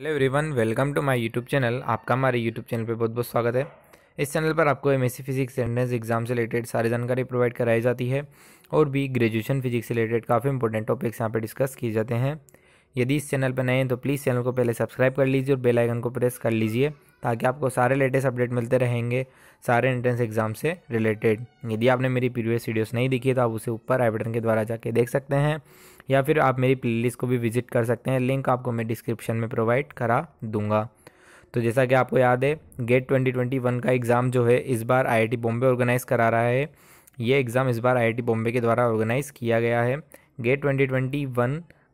hello everyone welcome to my YouTube channel आपका हमारे YouTube channel पे बहुत बहुत स्वागत है इस चैनल पर आपको एम फिजिक्स एंट्रेंस एग्जाम से रिलेटेड सारी जानकारी प्रोवाइड कराई जाती है और भी ग्रेजुएशन फिजिक्स से रिलेटेड काफ़ी इंपॉर्टेंट टॉपिक्स यहाँ पर डिस्कस किए जाते हैं यदि इस चैनल पर नए हैं तो प्लीज़ चैनल को पहले सब्सक्राइब कर लीजिए और बेलाइकन को प्रेस कर लीजिए ताकि आपको सारे लेटेस्ट अपडेट मिलते रहेंगे सारे एंट्रेंस एग्ज़ाम से रिलेटेड यदि आपने मेरी प्रीवियस वीडियोस नहीं देखी है तो आप उसे ऊपर आई बटन के द्वारा जाके देख सकते हैं या फिर आप मेरी प्लेलिस्ट को भी विजिट कर सकते हैं लिंक आपको मैं डिस्क्रिप्शन में प्रोवाइड करा दूंगा तो जैसा कि आपको याद है गेट ट्वेंटी का एग्ज़ाम जो है इस बार आई बॉम्बे ऑर्गेनाइज़ करा रहा है ये एग्ज़ाम इस बार आई बॉम्बे के द्वारा ऑर्गेनाइज़ किया गया है गेट ट्वेंटी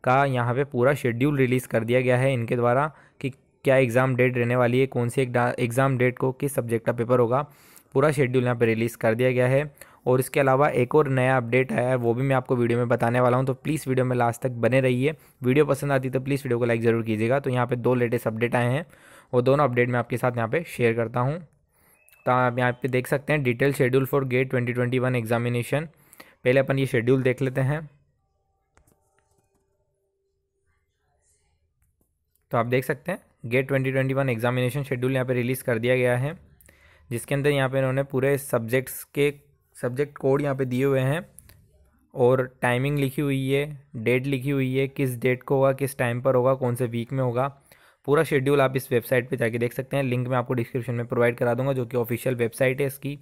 का यहाँ पे पूरा शेड्यूल रिलीज़ कर दिया गया है इनके द्वारा कि क्या एग्ज़ाम डेट रहने वाली है कौन सी एग्ज़ाम डेट को किस सब्जेक्ट का पेपर होगा पूरा शेड्यूल यहाँ पर रिलीज़ कर दिया गया है और इसके अलावा एक और नया अपडेट आया है वो भी मैं आपको वीडियो में बताने वाला हूँ तो प्लीज़ वीडियो में लास्ट तक बने रहिए वीडियो पसंद आती तो प्लीज़ वीडियो को लाइक ज़रूर कीजिएगा तो यहाँ पर दो लेटेस्ट अपडेट आए हैं और दोनों अपडेट मैं आपके साथ यहाँ पर शेयर करता हूँ तो आप यहाँ पे देख सकते हैं detail schedule for GATE 2021 examination पहले अपन ये शेड्यूल देख लेते हैं तो आप देख सकते हैं गेट 2021 एग्जामिनेशन शेड्यूल यहाँ पे रिलीज़ कर दिया गया है जिसके अंदर यहाँ पे इन्होंने पूरे सब्जेक्ट्स के सब्जेक्ट कोड यहाँ पे दिए हुए हैं और टाइमिंग लिखी हुई है डेट लिखी हुई है किस डेट को होगा किस टाइम पर होगा कौन से वीक में होगा पूरा शेड्यूल आप इस वेबसाइट पर जाके देख सकते हैं लिंक मैं आपको डिस्क्रिप्शन में प्रोवाइड करा दूँगा जो कि ऑफिशियल वेबसाइट है इसकी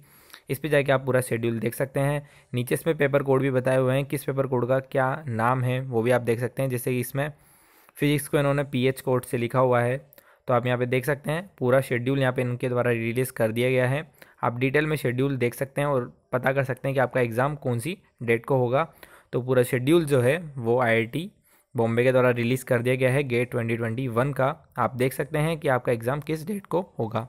इस पर जाके आप पूरा शेड्यूल देख सकते हैं नीचे इसमें पेपर कोड भी बताए हुए हैं किस पेपर कोड का क्या नाम है वो भी आप देख सकते हैं जैसे कि इसमें फिजिक्स को इन्होंने पी एच कोड से लिखा हुआ है तो आप यहाँ पे देख सकते हैं पूरा शेड्यूल यहाँ पे इनके द्वारा रिलीज़ कर दिया गया है आप डिटेल में शेड्यूल देख सकते हैं और पता कर सकते हैं कि आपका एग्ज़ाम कौन सी डेट को होगा तो पूरा शेड्यूल जो है वो आई बॉम्बे के द्वारा रिलीज़ कर दिया गया है गेट ट्वेंटी ट्वेंटी वन का आप देख सकते हैं कि आपका एग्ज़ाम किस डेट को होगा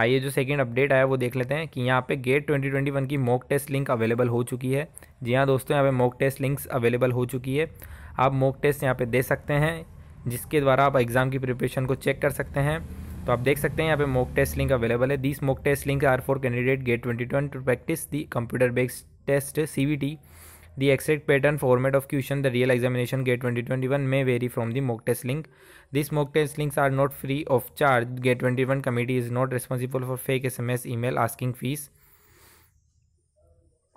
आइए जो सेकेंड अपडेट आया वो देख लेते हैं कि यहाँ पे गेट 2021 की मॉक टेस्ट लिंक अवेलेबल हो चुकी है जी हाँ दोस्तों यहाँ पे मॉक टेस्ट लिंक्स अवेलेबल हो चुकी है आप मॉक टेस्ट यहाँ पे दे सकते हैं जिसके द्वारा आप एग्ज़ाम की प्रिपरेशन को चेक कर सकते हैं तो आप देख सकते हैं यहाँ पे मॉक टेस्ट लिंक अवेलेबल है this mock test link are for candidate GATE twenty twenty practice the computer based test C V T the exact pattern format of question the real examination GATE twenty twenty one में vary from the mock test link this mock test links are not free of charge GATE twenty one committee is not responsible for fake S M S E mail asking fees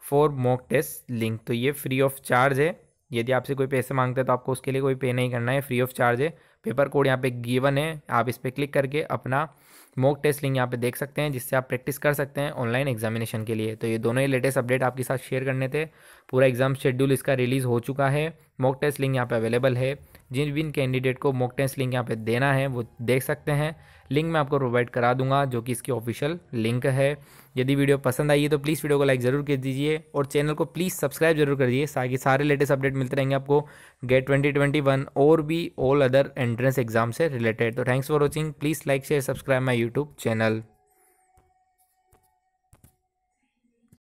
for mock test link तो ये free of charge है यदि आपसे कोई पैसे मांगते हैं तो आपको उसके लिए कोई पे नहीं करना है फ्री ऑफ चार्ज है पेपर कोड यहाँ पे गिवन है आप इस पर क्लिक करके अपना मॉक टेस्ट लिंक यहाँ पे देख सकते हैं जिससे आप प्रैक्टिस कर सकते हैं ऑनलाइन एग्जामिनेशन के लिए तो ये दोनों ही लेटेस्ट अपडेट आपके साथ शेयर करने थे पूरा एग्जाम शेड्यूल इसका रिलीज़ हो चुका है मॉक टेस्ट लिंक यहाँ पे अवेलेबल है जिन भी कैंडिडेट को मॉक टेस्ट लिंक यहाँ पे देना है वो देख सकते हैं लिंक मैं आपको प्रोवाइड करा दूंगा जो कि इसकी ऑफिशियल लिंक है यदि वीडियो पसंद आई है तो प्लीज़ वीडियो को लाइक ज़रूर कर दीजिए और चैनल को प्लीज़ सब्सक्राइब जरूर कर दीजिए ताकि सारे लेटेस्ट अपडेट मिलते रहेंगे आपको गेट ट्वेंटी ट्वेंटी वन और भी ऑल अदर एंट्रेंस एग्जाम से रिलेटेड तो thanks for watching please like share subscribe my YouTube channel